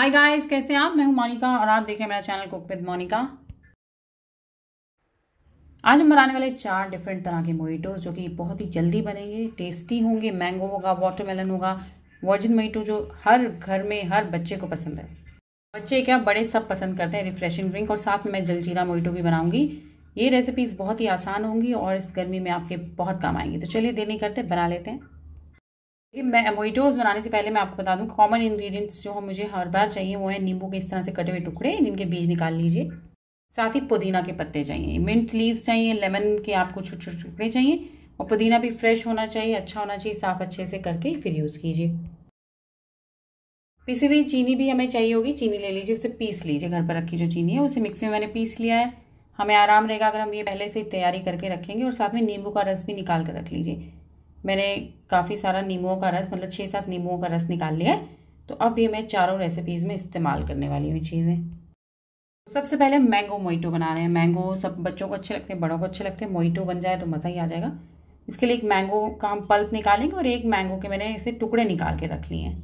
hi guys कैसे आप मैं हूं मोनिका और आप देख रहे हैं मेरा चैनल कुक विद मोनिका आज हम बनाने वाले चार डिफरेंट तरह के मोइटो जो कि बहुत ही जल्दी बनेंगे टेस्टी होंगे मैंगो होगा वाटरमेलन होगा वर्जिन मोइटो जो हर घर में हर बच्चे को पसंद है बच्चे क्या बड़े सब पसंद करते हैं रिफ्रेशिंग ड्रिंक और साथ में मैं जलजीरा मोइटो भी बनाऊंगी ये रेसिपीज बहुत ही आसान होंगी और इस गर्मी में आपके बहुत काम आएंगी तो चलिए देर नहीं करते बना लेते हैं लेकिन मैं मोइटोज बनाने से पहले मैं आपको बता दूं कॉमन इंग्रेडिएंट्स जो हम मुझे हर बार चाहिए वो है नींबू के इस तरह से कटे हुए टुकड़े जिनके बीज निकाल लीजिए साथ ही पुदीना के पत्ते चाहिए मिंट लीव्स चाहिए लेमन के आपको छोटे छोटे टुकड़े चाहिए और पुदीना भी फ्रेश होना चाहिए अच्छा होना चाहिए साफ अच्छे से करके फिर यूज़ कीजिए पीसी हुई चीनी भी हमें चाहिए होगी चीनी ले लीजिए उसे पीस लीजिए घर पर रखी जो चीनी है उसे मिक्सी में मैंने पीस लिया है हमें आराम रहेगा अगर हम ये पहले से तैयारी करके रखेंगे और साथ में नींबू का रस भी निकाल कर रख लीजिए मैंने काफ़ी सारा नींबुओं का रस मतलब छः सात नींबुओं का रस निकाल लिया है तो अब ये मैं चारों रेसिपीज़ में इस्तेमाल करने वाली हूँ चीज़ें सबसे पहले मैंगो मोइटो बना रहे हैं मैंगो सब बच्चों को अच्छे लगते हैं बड़ों को अच्छे लगते हैं मोइटो बन जाए तो मज़ा ही आ जाएगा इसके लिए एक मैंगो का हम पल्प निकालेंगे और एक मैंगो के मैंने इसे टुकड़े निकाल के रख लिए हैं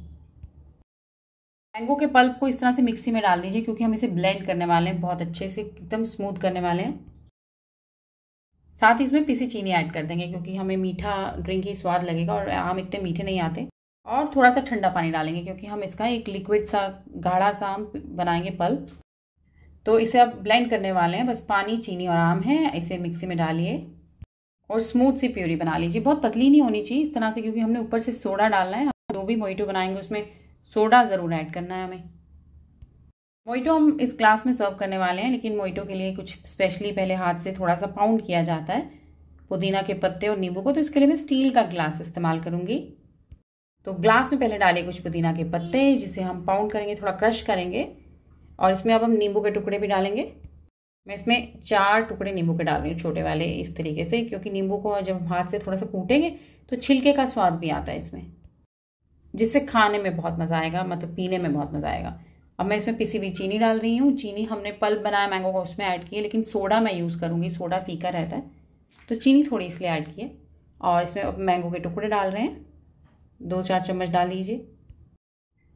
मैंगो के पल्प को इस तरह से मिक्सी में डाल दीजिए क्योंकि हम इसे ब्लेंड करने वाले हैं बहुत अच्छे से एकदम स्मूथ करने वाले हैं साथ ही इसमें पीसी चीनी ऐड कर देंगे क्योंकि हमें मीठा ड्रिंक ही स्वाद लगेगा और आम इतने मीठे नहीं आते और थोड़ा सा ठंडा पानी डालेंगे क्योंकि हम इसका एक लिक्विड सा गाढ़ा सा हम बनाएंगे पल तो इसे अब ब्लेंड करने वाले हैं बस पानी चीनी और आम है इसे मिक्सी में डालिए और स्मूथ सी प्यूरी बना लीजिए बहुत पतली नहीं होनी चाहिए इस तरह से क्योंकि हमने ऊपर से सोडा डालना है जो भी मोइटो बनाएंगे उसमें सोडा ज़रूर ऐड करना है हमें मोइटो हम इस क्लास में सर्व करने वाले हैं लेकिन मोइटो के लिए कुछ स्पेशली पहले हाथ से थोड़ा सा पाउंड किया जाता है पुदीना के पत्ते और नींबू को तो इसके लिए मैं स्टील का ग्लास इस्तेमाल करूँगी तो ग्लास में पहले डाले कुछ पुदीना के पत्ते जिसे हम पाउंड करेंगे थोड़ा क्रश करेंगे और इसमें अब हम नींबू के टुकड़े भी डालेंगे मैं इसमें चार टुकड़े नींबू के डाल रही हूँ छोटे वाले इस तरीके से क्योंकि नींबू को जब हम हाथ से थोड़ा सा कूटेंगे तो छिलके का स्वाद भी आता है इसमें जिससे खाने में बहुत मज़ा आएगा मतलब पीने में बहुत मज़ा आएगा अब मैं इसमें पिसी हुई चीनी डाल रही हूँ चीनी हमने पल्प बनाया मैंगो का उसमें ऐड किया लेकिन सोडा मैं यूज़ करूँगी सोडा फीका रहता है तो चीनी थोड़ी इसलिए ऐड किए और इसमें अब मैंगो के टुकड़े डाल रहे हैं दो चार चम्मच डाल लीजिए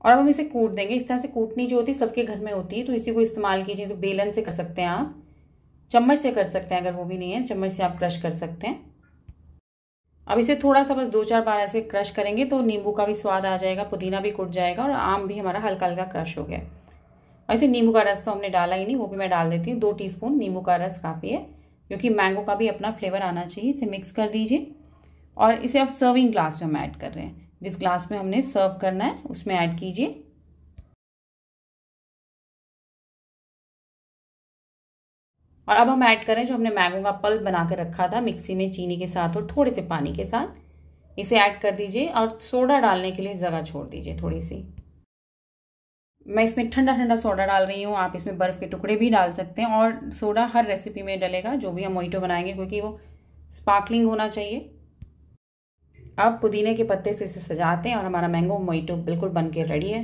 और अब हम इसे कूट देंगे इस तरह से कूटनी जो होती है सबके घर में होती है तो इसी को इस्तेमाल कीजिए तो बेलन से कर सकते हैं आप चम्मच से कर सकते हैं अगर वो भी नहीं है चम्मच से आप क्रश कर सकते हैं अब इसे थोड़ा सा बस दो चार बार ऐसे क्रश करेंगे तो नींबू का भी स्वाद आ जाएगा पुदीना भी कुट जाएगा और आम भी हमारा हल्का हल्का क्रश हो गया और इसे नींबू का रस तो हमने डाला ही नहीं वो भी मैं डाल देती हूँ दो टी नींबू का रस काफ़ी है क्योंकि मैंगो का भी अपना फ्लेवर आना चाहिए इसे मिक्स कर दीजिए और इसे अब सर्विंग ग्लास में हम ऐड कर रहे हैं जिस ग्लास में हमने सर्व करना है उसमें ऐड कीजिए और अब हम ऐड करें जो हमने मैंगो का पल्प बना कर रखा था मिक्सी में चीनी के साथ और थोड़े से पानी के साथ इसे ऐड कर दीजिए और सोडा डालने के लिए जगह छोड़ दीजिए थोड़ी सी मैं इसमें ठंडा ठंडा सोडा डाल रही हूँ आप इसमें बर्फ़ के टुकड़े भी डाल सकते हैं और सोडा हर रेसिपी में डलेगा जो भी हम मोइटो बनाएंगे क्योंकि वो स्पार्कलिंग होना चाहिए अब पुदीने के पत्ते से इसे सजाते हैं और हमारा मैंगो मोइटो बिल्कुल बन के रेडी है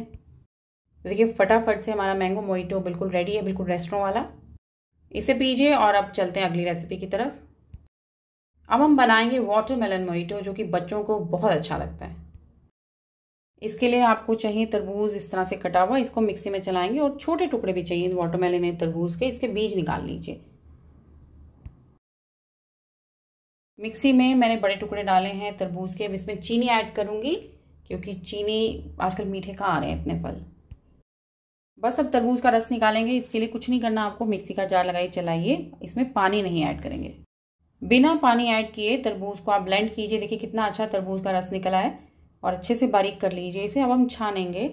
देखिए फटाफट से हमारा मैंगो मोइटो बिल्कुल रेडी है बिल्कुल रेस्टोरों वाला इसे पीजिए और अब चलते हैं अगली रेसिपी की तरफ अब हम बनाएंगे वाटरमेलन मोइटो जो कि बच्चों को बहुत अच्छा लगता है इसके लिए आपको चाहिए तरबूज इस तरह से कटा हुआ इसको मिक्सी में चलाएंगे और छोटे टुकड़े भी चाहिए वाटरमेलन या तरबूज के इसके बीज निकाल लीजिए मिक्सी में मैंने बड़े टुकड़े डाले हैं तरबूज के अब इसमें चीनी ऐड करूंगी क्योंकि चीनी आजकल मीठे कहाँ आ रहे हैं इतने फल बस अब तरबूज का रस निकालेंगे इसके लिए कुछ नहीं करना आपको मिक्सी का जार लगाइए चलाइए इसमें पानी नहीं ऐड करेंगे बिना पानी ऐड किए तरबूज को आप ब्लेंड कीजिए देखिए कितना अच्छा तरबूज का रस निकला है और अच्छे से बारीक कर लीजिए इसे अब हम छानेंगे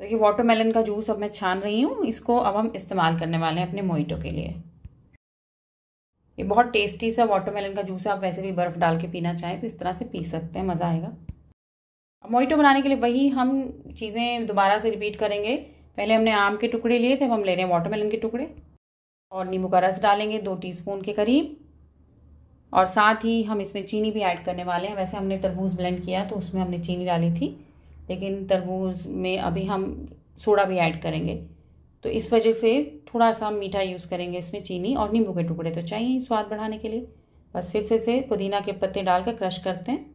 देखिए तो वाटरमेलन का जूस अब मैं छान रही हूँ इसको अब हम इस्तेमाल करने वाले हैं अपने मोइटो के लिए ये बहुत टेस्टी सा वाटरमेलन का जूस है आप वैसे भी बर्फ़ डाल के पीना चाहें तो इस तरह से पी सकते हैं मज़ा आएगा मोइटो बनाने के लिए वही हम चीज़ें दोबारा से रिपीट करेंगे पहले हमने आम के टुकड़े लिए थे अब हम ले रहे हैं वाटरमेलन के टुकड़े और नींबू का रस डालेंगे दो टीस्पून के करीब और साथ ही हम इसमें चीनी भी ऐड करने वाले हैं वैसे हमने तरबूज ब्लेंड किया तो उसमें हमने चीनी डाली थी लेकिन तरबूज में अभी हम सोडा भी ऐड करेंगे तो इस वजह से थोड़ा सा हम मीठा यूज़ करेंगे इसमें चीनी और नींबू के टुकड़े तो चाहिए स्वाद बढ़ाने के लिए बस फिर से इसे पुदीना के पत्ते डालकर क्रश करते हैं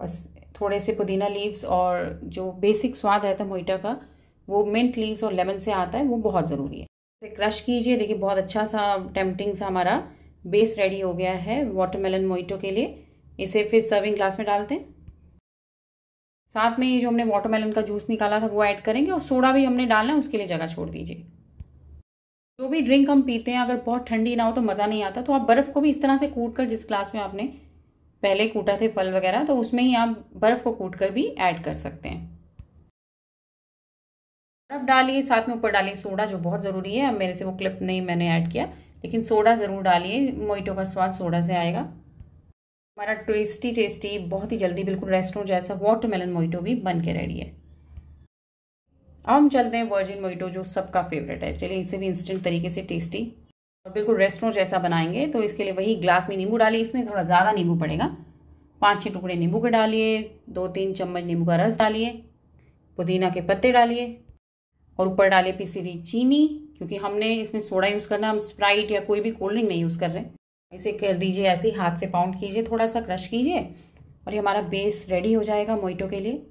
बस थोड़े से पुदीना लीव्स और जो बेसिक स्वाद रहता है मोइटा का वो मिंट लीव्स और लेमन से आता है वो बहुत ज़रूरी है इसे क्रश कीजिए देखिए बहुत अच्छा सा टेम्पटिंग सा हमारा बेस रेडी हो गया है वाटरमेलन मोइटो के लिए इसे फिर सर्विंग ग्लास में डालते हैं साथ में ये जो हमने वाटरमेलन का जूस निकाला था वो ऐड करेंगे और सोडा भी हमने डालना है उसके लिए जगह छोड़ दीजिए जो भी ड्रिंक हम पीते हैं अगर बहुत ठंडी ना हो तो मज़ा नहीं आता तो आप बर्फ़ को भी इस तरह से कूट कर जिस ग्लास में आपने पहले कूटा थे फल वगैरह तो उसमें ही आप बर्फ़ को कूट कर भी ऐड कर सकते हैं अब डालिए साथ में ऊपर डालिए सोडा जो बहुत ज़रूरी है अब मेरे से वो क्लिप नहीं मैंने ऐड किया लेकिन सोडा ज़रूर डालिए मोइटो का स्वाद सोडा से आएगा हमारा टेस्टी टेस्टी बहुत ही जल्दी बिल्कुल रेस्टोरेंट जैसा वाटरमेलन मोइटो भी बन के रेडी है अब हम चलते हैं वर्जिन मोइटो जो सबका फेवरेट है चलिए इसे भी इंस्टेंट तरीके से टेस्टी और बिल्कुल रेस्टोरेंट जैसा बनाएंगे तो इसके लिए वही ग्लास में नींबू डालिए इसमें थोड़ा ज़्यादा नींबू पड़ेगा पाँच छः टुकड़े नींबू के डालिए दो तीन चम्मच नींबू का रस डालिए पुदीना के पत्ते डालिए और ऊपर डाले पीसी चीनी क्योंकि हमने इसमें सोडा यूज़ करना हम स्प्राइट या कोई भी कोल्ड ड्रिंक नहीं यूज़ कर रहे इसे कर दीजिए ऐसे ही हाथ से पाउंड कीजिए थोड़ा सा क्रश कीजिए और ये हमारा बेस रेडी हो जाएगा मोइटो के लिए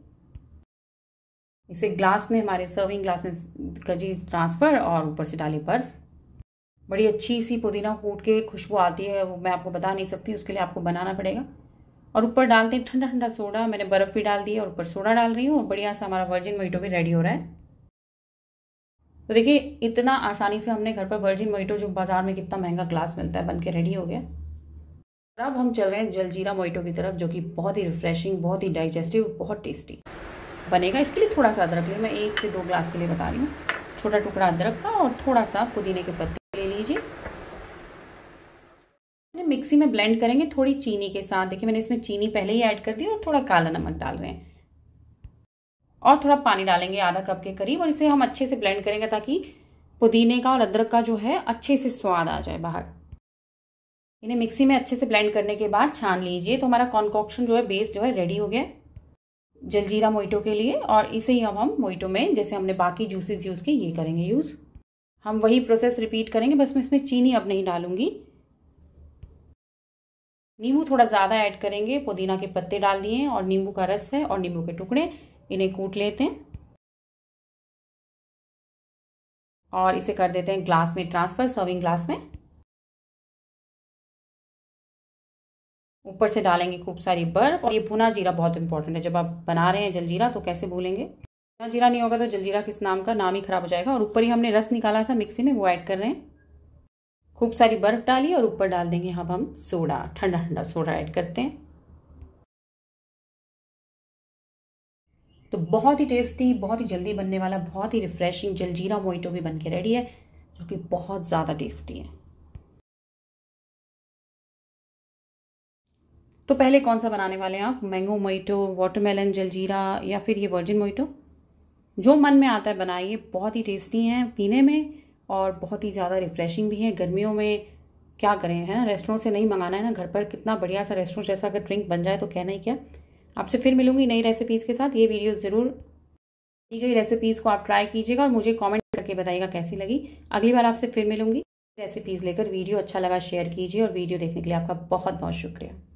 इसे ग्लास में हमारे सर्विंग ग्लास में कर ट्रांसफ़र और ऊपर से डाले बर्फ़ बड़ी अच्छी सी पुदीना कूट के खुशबू आती है वो मैं आपको बता नहीं सकती उसके लिए आपको बनाना पड़ेगा और ऊपर डालते हैं ठंडा ठंडा सोडा मैंने बर्फ़ भी डाल दी है और ऊपर सोडा डाल रही हूँ और बढ़िया सा हमारा वर्जिन मोइटो भी रेडी हो रहा है तो देखिए इतना आसानी से हमने घर पर वर्जिन मोइटो जो बाजार में कितना महंगा ग्लास मिलता है बन के रेडी हो गया अब हम चल रहे हैं जलजीरा मोइटो की तरफ जो कि बहुत ही रिफ्रेशिंग बहुत ही डाइजेस्टिव बहुत टेस्टी बनेगा इसके लिए थोड़ा सा अदरक ले मैं एक से दो ग्लास के लिए बता रही हूँ छोटा टुकड़ा अदरक का और थोड़ा सा पुदीने के पत्ते ले लीजिए मिक्सी में ब्लेंड करेंगे थोड़ी चीनी के साथ देखिए मैंने इसमें चीनी पहले ही ऐड कर दी और थोड़ा काला नमक डाल रहे हैं और थोड़ा पानी डालेंगे आधा कप के करीब और इसे हम अच्छे से ब्लेंड करेंगे ताकि पुदीने का और अदरक का जो है अच्छे से स्वाद आ जाए बाहर इन्हें मिक्सी में अच्छे से ब्लेंड करने के बाद छान लीजिए तो हमारा कॉन्कॉक्शन जो है बेस जो है रेडी हो गया जलजीरा मोइटो के लिए और इसे ही हम हम मोइटो में जैसे हमने बाकी जूसेस यूज़ किए ये करेंगे यूज़ हम वही प्रोसेस रिपीट करेंगे बस मैं इसमें चीनी अब नहीं डालूंगी नींबू थोड़ा ज़्यादा ऐड करेंगे पुदीना के पत्ते डाल दिए और नींबू का रस है और नींबू के टुकड़े इन्हें कूट लेते हैं और इसे कर देते हैं ग्लास में ट्रांसफर सर्विंग ग्लास में ऊपर से डालेंगे खूब सारी बर्फ और ये भुना जीरा बहुत इंपॉर्टेंट है जब आप बना रहे हैं जलजीरा तो कैसे भूलेंगे भुना जीरा नहीं होगा तो जलजीरा किस नाम का नाम ही खराब हो जाएगा और ऊपर ही हमने रस निकाला था मिक्सी में वो ऐड कर रहे हैं खूब सारी बर्फ डाली और ऊपर डाल देंगे हम हम सोडा ठंडा ठंडा सोडा ऐड करते हैं तो बहुत ही टेस्टी बहुत ही जल्दी बनने वाला बहुत ही रिफ्रेशिंग जलजीरा मोइटो भी बन के रेडी है जो कि बहुत ज़्यादा टेस्टी है तो पहले कौन सा बनाने वाले हैं आप मैंगो मोइटो वाटरमेलन जलजीरा या फिर ये वर्जिन मोइटो जो मन में आता है बनाइए बहुत ही टेस्टी हैं पीने में और बहुत ही ज़्यादा रिफ्रेशिंग भी है गर्मियों में क्या करें है ना रेस्टोरेंट से नहीं मंगाना है ना घर पर कितना बढ़िया सा रेस्टोरेंट जैसा अगर ड्रिंक बन जाए तो कहना ही क्या आपसे फिर मिलूंगी नई रेसिपीज़ के साथ ये वीडियो ज़रूर दी गई रेसिपीज़ को आप ट्राई कीजिएगा और मुझे कमेंट करके बताइएगा कैसी लगी अगली बार आपसे फिर मिलूंगी रेसिपीज़ लेकर वीडियो अच्छा लगा शेयर कीजिए और वीडियो देखने के लिए आपका बहुत बहुत शुक्रिया